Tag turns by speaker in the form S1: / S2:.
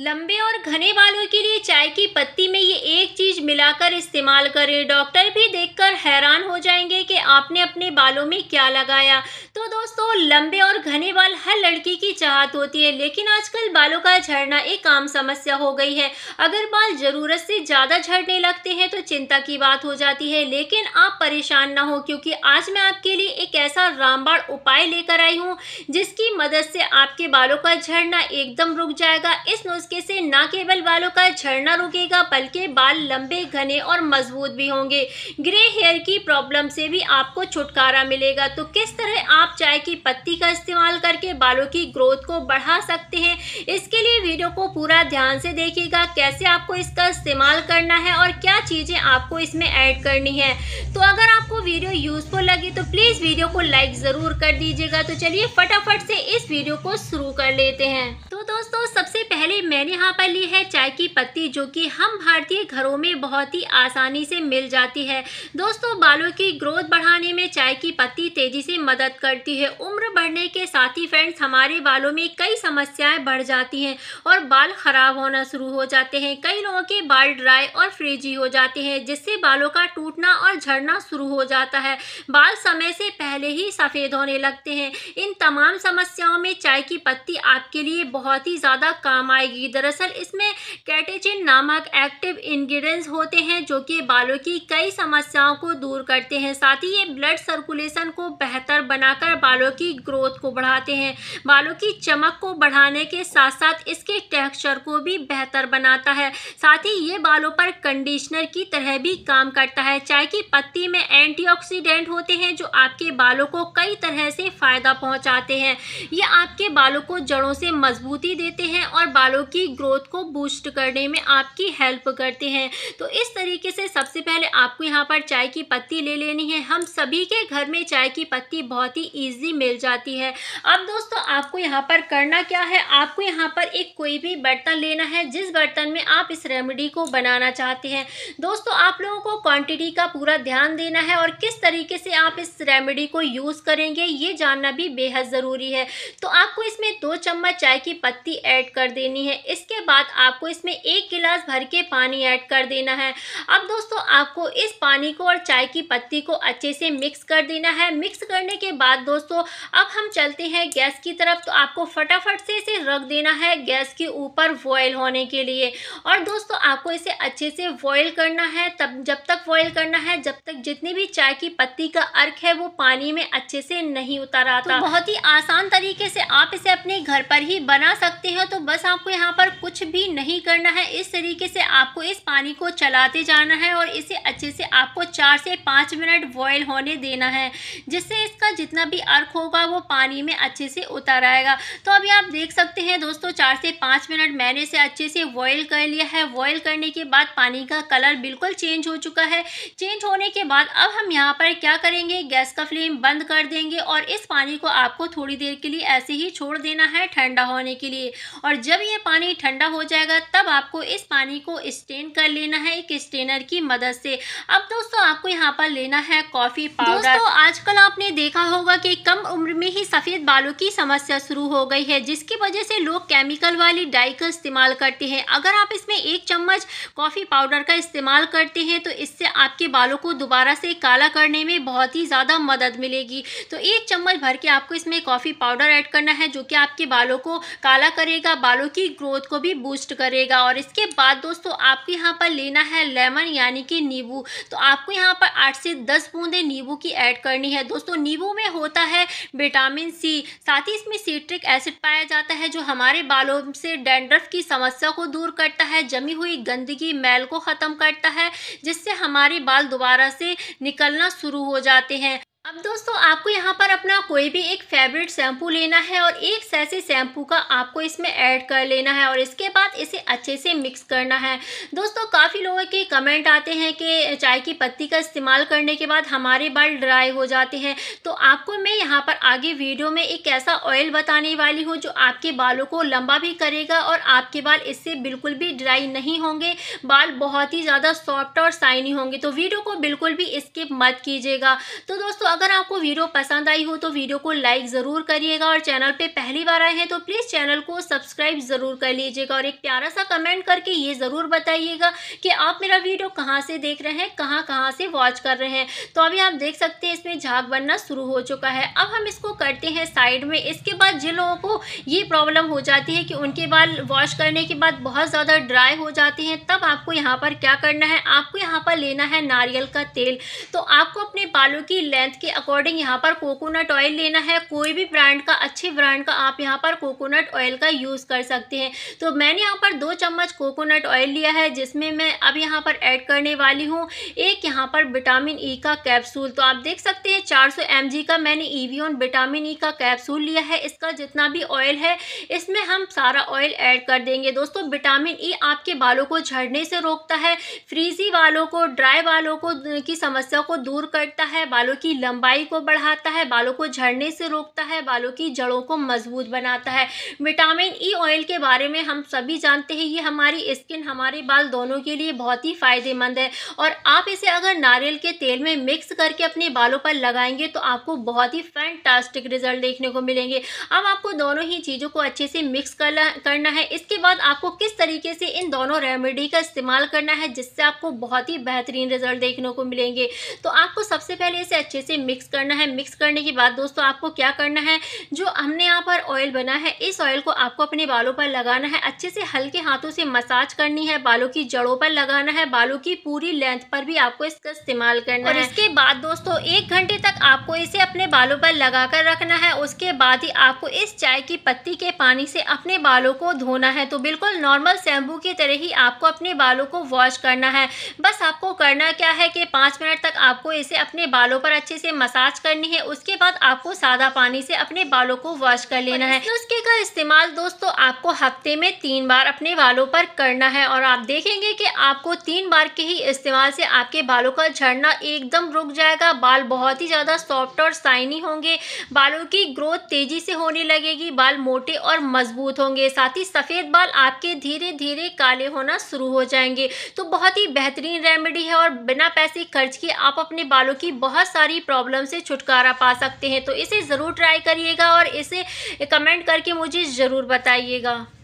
S1: लंबे और घने बालों के लिए चाय की पत्ती में ये एक चीज मिलाकर इस्तेमाल करें डॉक्टर भी देखकर हैरान हो जाएंगे कि आपने अपने बालों में क्या लगाया तो दोस्तों लंबे और घने बाल हर लड़की की चाहत होती है लेकिन आजकल बालों का झड़ना एक आम समस्या हो गई है अगर बाल ज़रूरत से ज़्यादा झड़ने लगते हैं तो चिंता की बात हो जाती है लेकिन आप परेशान ना हो क्योंकि आज मैं आपके लिए एक ऐसा रामबाण उपाय लेकर आई हूँ जिसकी मदद से आपके बालों का झड़ना एकदम रुक जाएगा इस उसके से न केवल बालों का झड़ना रुकेगा बल्कि बाल लंबे घने और मजबूत भी होंगे ग्रे हेयर की प्रॉब्लम से भी आपको छुटकारा मिलेगा तो किस तरह आप चाय की पत्ती का इस्तेमाल करके बालों की ग्रोथ को बढ़ा सकते हैं इसके लिए वीडियो को पूरा ध्यान से देखिएगा कैसे आपको इसका इस्तेमाल करना है और क्या चीज़ें आपको इसमें ऐड करनी है तो अगर आपको वीडियो यूज़फुल लगी तो प्लीज़ वीडियो को लाइक ज़रूर कर दीजिएगा तो चलिए फटाफट से इस वीडियो को शुरू कर लेते हैं दोस्तों सबसे पहले मैंने यहाँ पर ली है चाय की पत्ती जो कि हम भारतीय घरों में बहुत ही आसानी से मिल जाती है दोस्तों बालों की ग्रोथ बढ़ाने में चाय की पत्ती तेज़ी से मदद करती है उम्र बढ़ने के साथ ही फ्रेंड्स हमारे बालों में कई समस्याएं बढ़ जाती हैं और बाल ख़राब होना शुरू हो जाते हैं कई लोगों के बाल ड्राई और फ्रिजी हो जाते हैं जिससे बालों का टूटना और झड़ना शुरू हो जाता है बाल समय से पहले ही सफ़ेद होने लगते हैं इन तमाम समस्याओं में चाय की पत्ती आपके लिए बहुत बहुत ही ज़्यादा काम आएगी दरअसल इसमें कैटेचिन नामक एक्टिव इन्ग्रीडियंट्स होते हैं जो कि बालों की कई समस्याओं को दूर करते हैं साथ ही ये ब्लड सर्कुलेशन को बेहतर बनाकर बालों की ग्रोथ को बढ़ाते हैं बालों की चमक को बढ़ाने के साथ साथ इसके टेक्सचर को भी बेहतर बनाता है साथ ही ये बालों पर कंडीशनर की तरह भी काम करता है चाय की पत्ती में एंटीऑक्सीडेंट होते हैं जो आपके बालों को कई तरह से फ़ायदा पहुंचाते हैं ये आपके बालों को जड़ों से मजबूत मजबूती देते हैं और बालों की ग्रोथ को बूस्ट करने में आपकी हेल्प करते हैं तो इस तरीके से सबसे पहले आपको यहाँ पर चाय की पत्ती ले लेनी है हम सभी के घर में चाय की पत्ती बहुत ही ईजी मिल जाती है अब दोस्तों आपको यहाँ पर करना क्या है आपको यहाँ पर एक कोई भी बर्तन लेना है जिस बर्तन में आप इस रेमेडी को बनाना चाहते हैं दोस्तों आप लोगों को क्वांटिटी का पूरा ध्यान देना है और किस तरीके से आप इस रेमेडी को यूज़ करेंगे ये जानना भी बेहद ज़रूरी है तो आपको इसमें दो चम्मच चाय की पत्ती ऐड कर देनी है इसके बाद आपको इसमें एक गिलास भर के पानी ऐड कर देना है अब दोस्तों आपको इस पानी को और चाय की पत्ती को अच्छे से मिक्स कर देना है मिक्स करने के बाद दोस्तों अब हम चलते हैं गैस की तरफ तो आपको फटाफट से इसे रख देना है गैस के ऊपर बॉयल होने के लिए और दोस्तों आपको इसे अच्छे से बॉयल करना है तब जब तक बॉयल करना है जब तक जितनी भी चाय की पत्ती का अर्क है वो पानी में अच्छे से नहीं उतर आता तो बहुत ही आसान तरीके से आप इसे अपने घर पर ही बना सकते हो तो बस आपको यहाँ पर कुछ भी नहीं करना है इस तरीके से आपको इस पानी को चलाते जाना है और इसे अच्छे से आपको चार से पाँच मिनट बॉयल होने देना है जिससे इसका जितना भी अर्क होगा वो पानी में अच्छे से उतर आएगा तो अभी आप देख सकते हैं दोस्तों चार से पाँच मिनट मैंने इसे अच्छे से बॉयल कर लिया है बॉयल करने के बाद पानी का कलर बिल्कुल चेंज हो चुका है चेंज होने के बाद अब हम यहाँ पर क्या करेंगे गैस का फ्लेम बंद कर देंगे और इस पानी को आपको थोड़ी देर के लिए ऐसे ही छोड़ देना है ठंडा होने के के लिए और जब ये पानी ठंडा हो जाएगा तब आपको इस पानी को स्टेन कर लेना है एक स्टेनर की मदद से अब दोस्तों आपको यहाँ पर लेना है कॉफ़ी पाउडर दोस्तों आजकल आपने देखा होगा कि कम उम्र में ही सफ़ेद बालों की समस्या शुरू हो गई है जिसकी वजह से लोग केमिकल वाली डाई का इस्तेमाल करते हैं अगर आप इसमें एक चम्मच कॉफ़ी पाउडर का इस्तेमाल करते हैं तो इससे आपके बालों को दोबारा से काला करने में बहुत ही ज़्यादा मदद मिलेगी तो एक चम्मच भर के आपको इसमें कॉफ़ी पाउडर ऐड करना है जो कि आपके बालों को काला उजाला करेगा बालों की ग्रोथ को भी बूस्ट करेगा और इसके बाद दोस्तों आपको यहाँ पर लेना है लेमन यानी कि नींबू तो आपको यहाँ पर आठ से दस बूंदे नींबू की ऐड करनी है दोस्तों नींबू में होता है विटामिन सी साथ ही इसमें सीट्रिक एसिड पाया जाता है जो हमारे बालों से डेंड्रफ की समस्या को दूर करता है जमी हुई गंदगी मैल को ख़त्म करता है जिससे हमारे बाल दोबारा से निकलना शुरू हो जाते हैं अब दोस्तों आपको यहाँ पर अपना कोई भी एक फेवरेट शैम्पू लेना है और एक सैसे शैम्पू का आपको इसमें ऐड कर लेना है और इसके बाद इसे अच्छे से मिक्स करना है दोस्तों काफ़ी लोगों के कमेंट आते हैं कि चाय की पत्ती का इस्तेमाल करने के बाद हमारे बाल ड्राई हो जाते हैं तो आपको मैं यहाँ पर आगे वीडियो में एक ऐसा ऑयल बताने वाली हूँ जो आपके बालों को लंबा भी करेगा और आपके बाल इससे बिल्कुल भी ड्राई नहीं होंगे बाल बहुत ही ज़्यादा सॉफ्ट और साइनी होंगे तो वीडियो को बिल्कुल भी स्किप मत कीजिएगा तो दोस्तों अगर आपको वीडियो पसंद आई हो तो वीडियो को लाइक ज़रूर करिएगा और चैनल पे पहली बार आए हैं तो प्लीज़ चैनल को सब्सक्राइब ज़रूर कर लीजिएगा और एक प्यारा सा कमेंट करके ये ज़रूर बताइएगा कि आप मेरा वीडियो कहाँ से देख रहे हैं कहाँ कहाँ से वॉच कर रहे हैं तो अभी आप देख सकते हैं इसमें झाग बनना शुरू हो चुका है अब हम इसको करते हैं साइड में इसके बाद जिन लोगों को ये प्रॉब्लम हो जाती है कि उनके बाल वॉश करने के बाद बहुत ज़्यादा ड्राई हो जाते हैं तब आपको यहाँ पर क्या करना है आपको यहाँ पर लेना है नारियल का तेल तो आपको अपने बालों की लेंथ के अकॉर्डिंग यहाँ पर कोकोनट ऑयल लेना है कोई भी ब्रांड का अच्छे ब्रांड का आप यहाँ पर कोकोनट ऑयल का यूज़ कर सकते हैं तो मैंने यहाँ पर दो चम्मच कोकोनट ऑयल लिया है जिसमें मैं अब यहाँ पर ऐड करने वाली हूँ एक यहाँ पर विटामिन ई e का कैप्सूल तो आप देख सकते हैं चार सौ का मैंने ईवीओन विटामिन ई e का कैप्सूल लिया है इसका जितना भी ऑयल है इसमें हम सारा ऑयल ऐड कर देंगे दोस्तों विटामिन ई e आपके बालों को झड़ने से रोकता है फ्रीजी बालों को ड्राई बालों को की समस्या को दूर करता है बालों की लंबाई को बढ़ाता है बालों को झड़ने से रोकता है बालों की जड़ों को मजबूत बनाता है विटामिन ई ऑयल के बारे में हम सभी जानते हैं ये हमारी स्किन हमारे बाल दोनों के लिए बहुत ही फ़ायदेमंद है और आप इसे अगर नारियल के तेल में मिक्स करके अपने बालों पर लगाएंगे तो आपको बहुत ही फैंटास्टिक रिजल्ट देखने को मिलेंगे अब आपको दोनों ही चीज़ों को अच्छे से मिक्स करना है इसके बाद आपको किस तरीके से इन दोनों रेमेडी का इस्तेमाल करना है जिससे आपको बहुत ही बेहतरीन रिजल्ट देखने को मिलेंगे तो आपको सबसे पहले इसे अच्छे से मिक्स करना है मिक्स करने के बाद दोस्तों आपको क्या करना है जो हमने यहाँ पर ऑयल बना है इस ऑयल को आपको अपने बालों पर लगाना है अच्छे से हल्के हाथों से मसाज करनी है बालों की जड़ों पर लगाना है बालों की पूरी लेंथ पर भी आपको इसका इस्तेमाल करना है इसके बाद दोस्तों एक घंटे तक आपको इसे अपने बालों पर लगा कर रखना है उसके बाद ही आपको इस चाय की पत्ती के पानी से अपने बालों को धोना है तो बिल्कुल नॉर्मल शैम्पू की तरह ही आपको अपने बालों को वॉश करना है बस आपको करना क्या है कि पाँच मिनट तक आपको इसे अपने बालों पर अच्छे से से मसाज करनी है उसके बाद आपको सादा पानी से अपने बालों को वॉश कर लेना है नुस्खे का इस्तेमाल दोस्तों आपको हफ्ते में तीन बार अपने बालों पर करना है और आप देखेंगे कि आपको तीन बार के ही इस्तेमाल से आपके बालों का झड़ना एकदम रुक जाएगा बाल बहुत ही ज़्यादा सॉफ्ट और साइनी होंगे बालों की ग्रोथ तेज़ी से होने लगेगी बाल मोटे और मजबूत होंगे साथ ही सफ़ेद बाल आपके धीरे धीरे काले होना शुरू हो जाएंगे तो बहुत ही बेहतरीन रेमेडी है और बिना पैसे खर्च के आप अपने बालों की बहुत सारी प्रॉब्लम प्रॉब्लम से छुटकारा पा सकते हैं तो इसे ज़रूर ट्राई करिएगा और इसे कमेंट करके मुझे ज़रूर बताइएगा